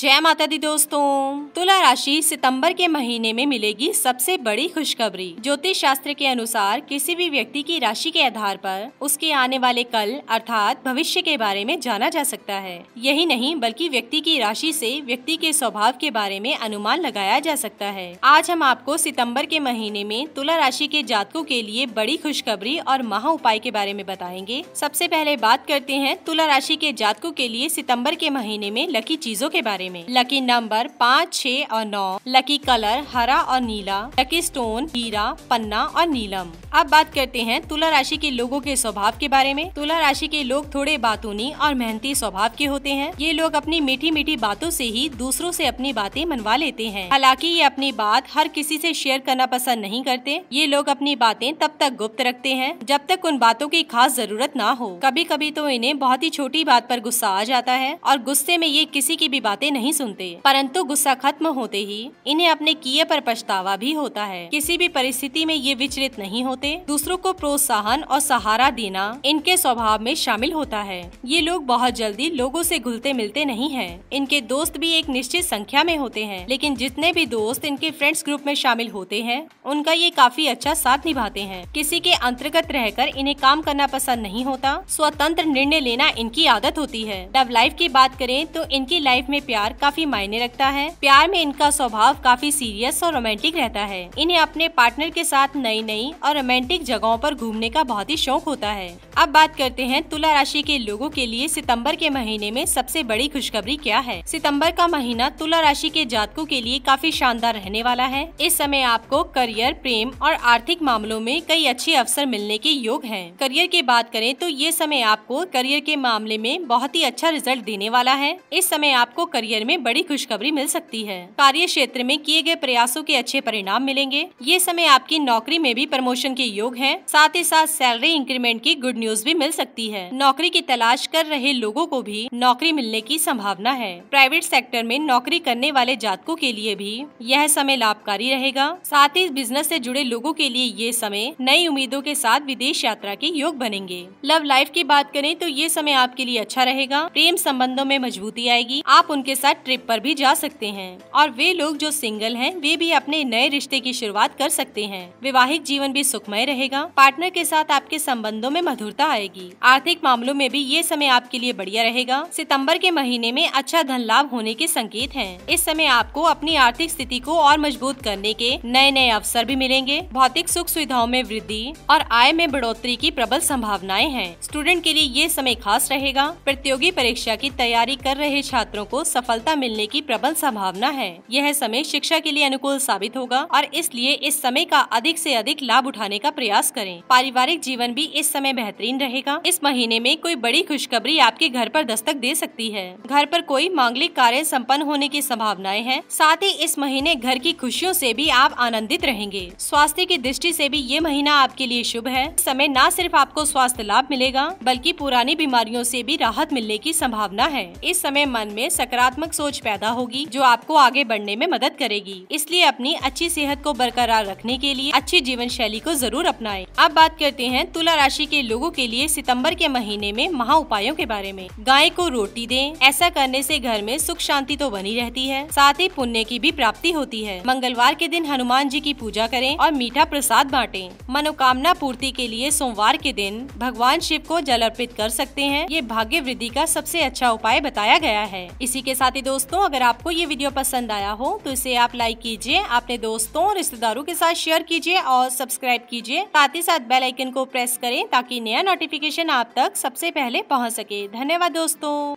जय माता दी दोस्तों तुला राशि सितंबर के महीने में मिलेगी सबसे बड़ी खुशखबरी ज्योतिष शास्त्र के अनुसार किसी भी व्यक्ति की राशि के आधार पर उसके आने वाले कल अर्थात भविष्य के बारे में जाना जा सकता है यही नहीं बल्कि व्यक्ति की राशि से व्यक्ति के स्वभाव के बारे में अनुमान लगाया जा सकता है आज हम आपको सितम्बर के महीने में तुला राशि के जातकों के लिए बड़ी खुशखबरी और महा उपाय के बारे में बताएंगे सबसे पहले बात करते हैं तुला राशि के जातकों के लिए सितम्बर के महीने में लकी चीजों के बारे बारे में लकी नंबर पाँच छः और नौ लकी कलर हरा और नीला लकी स्टोन हीरा पन्ना और नीलम अब बात करते हैं तुला राशि के लोगों के स्वभाव के बारे में तुला राशि के लोग थोड़े बातूनी और मेहनती स्वभाव के होते हैं ये लोग अपनी मीठी मीठी बातों से ही दूसरों से अपनी बातें मनवा लेते हैं हालांकि ये अपनी बात हर किसी से शेयर करना पसंद नहीं करते ये लोग अपनी बातें तब तक गुप्त रखते हैं जब तक उन बातों की खास जरूरत ना हो कभी कभी तो इन्हें बहुत ही छोटी बात पर गुस्सा आ जाता है और गुस्से में ये किसी की भी बातें नहीं सुनते परंतु गुस्सा खत्म होते ही इन्हें अपने किए पर पछतावा भी होता है किसी भी परिस्थिति में ये विचलित नहीं होते दूसरों को प्रोत्साहन और सहारा देना इनके स्वभाव में शामिल होता है ये लोग बहुत जल्दी लोगों से घुलते मिलते नहीं है इनके दोस्त भी एक निश्चित संख्या में होते हैं लेकिन जितने भी दोस्त इनके फ्रेंड्स ग्रुप में शामिल होते हैं उनका ये काफी अच्छा साथ निभाते हैं किसी के अंतर्गत रहकर इन्हें काम करना पसंद नहीं होता स्वतंत्र निर्णय लेना इनकी आदत होती है लव लाइफ की बात करें तो इनकी लाइफ में प्यार प्यार काफी मायने रखता है प्यार में इनका स्वभाव काफी सीरियस और रोमांटिक रहता है इन्हें अपने पार्टनर के साथ नई नई और रोमांटिक जगहों पर घूमने का बहुत ही शौक होता है अब बात करते हैं तुला राशि के लोगों के लिए सितम्बर के महीने में सबसे बड़ी खुशखबरी क्या है सितम्बर का महीना तुला राशि के जातकों के लिए काफी शानदार रहने वाला है इस समय आपको करियर प्रेम और आर्थिक मामलों में कई अच्छे अवसर मिलने के योग है करियर की बात करें तो ये समय आपको करियर के मामले में बहुत ही अच्छा रिजल्ट देने वाला है इस समय आपको करियर करियर में बड़ी खुशखबरी मिल सकती है कार्य क्षेत्र में किए गए प्रयासों के अच्छे परिणाम मिलेंगे ये समय आपकी नौकरी में भी प्रमोशन के योग है साथ ही साथ सैलरी इंक्रीमेंट की गुड न्यूज भी मिल सकती है नौकरी की तलाश कर रहे लोगो को भी नौकरी मिलने की संभावना है प्राइवेट सेक्टर में नौकरी करने वाले जातकों के लिए भी यह समय लाभकारी रहेगा साथ ही बिजनेस से जुड़े लोगों के लिए ये समय नई उम्मीदों के साथ विदेश यात्रा के योग बनेंगे लव लाइफ की बात करें तो ये समय आपके लिए अच्छा रहेगा प्रेम संबंधों में मजबूती आएगी आप उनके साथ साथ ट्रिप पर भी जा सकते हैं और वे लोग जो सिंगल हैं वे भी अपने नए रिश्ते की शुरुआत कर सकते हैं वैवाहिक जीवन भी सुखमय रहेगा पार्टनर के साथ आपके संबंधों में मधुरता आएगी आर्थिक मामलों में भी ये समय आपके लिए बढ़िया रहेगा सितम्बर के महीने में अच्छा धन लाभ होने के संकेत है इस समय आपको अपनी आर्थिक स्थिति को और मजबूत करने के नए नए अवसर भी मिलेंगे भौतिक सुख सुविधाओं में वृद्धि और आय में बढ़ोतरी की प्रबल संभावनाएं हैं स्टूडेंट के लिए ये समय खास रहेगा प्रतियोगी परीक्षा की तैयारी कर रहे छात्रों को सफल सफलता मिलने की प्रबल संभावना है यह समय शिक्षा के लिए अनुकूल साबित होगा और इसलिए इस समय का अधिक से अधिक लाभ उठाने का प्रयास करें पारिवारिक जीवन भी इस समय बेहतरीन रहेगा इस महीने में कोई बड़ी खुशखबरी आपके घर पर दस्तक दे सकती है घर पर कोई मांगलिक कार्य संपन्न होने की संभावनाएं हैं साथ ही इस महीने घर की खुशियों से भी आप आनंदित रहेंगे स्वास्थ्य की दृष्टि से भी ये महीना आपके लिए शुभ है समय न सिर्फ आपको स्वास्थ्य लाभ मिलेगा बल्कि पुरानी बीमारियों से भी राहत मिलने की संभावना है इस समय मन में सकारात्मक सकारात्मक सोच पैदा होगी जो आपको आगे बढ़ने में मदद करेगी इसलिए अपनी अच्छी सेहत को बरकरार रखने के लिए अच्छी जीवन शैली को जरूर अपनाए अब बात करते हैं तुला राशि के लोगों के लिए सितंबर के महीने में महा उपायों के बारे में गाय को रोटी दें ऐसा करने से घर में सुख शांति तो बनी रहती है साथ ही पुण्य की भी प्राप्ति होती है मंगलवार के दिन हनुमान जी की पूजा करें और मीठा प्रसाद बांटे मनोकामना पूर्ति के लिए सोमवार के दिन भगवान शिव को जल अर्पित कर सकते हैं ये भाग्य वृद्धि का सबसे अच्छा उपाय बताया गया है इसी के साथ साथी दोस्तों अगर आपको ये वीडियो पसंद आया हो तो इसे आप लाइक कीजिए अपने दोस्तों रिश्तेदारों के साथ शेयर कीजिए और सब्सक्राइब कीजिए साथ ही साथ बेल आइकन को प्रेस करें ताकि नया नोटिफिकेशन आप तक सबसे पहले पहुंच सके धन्यवाद दोस्तों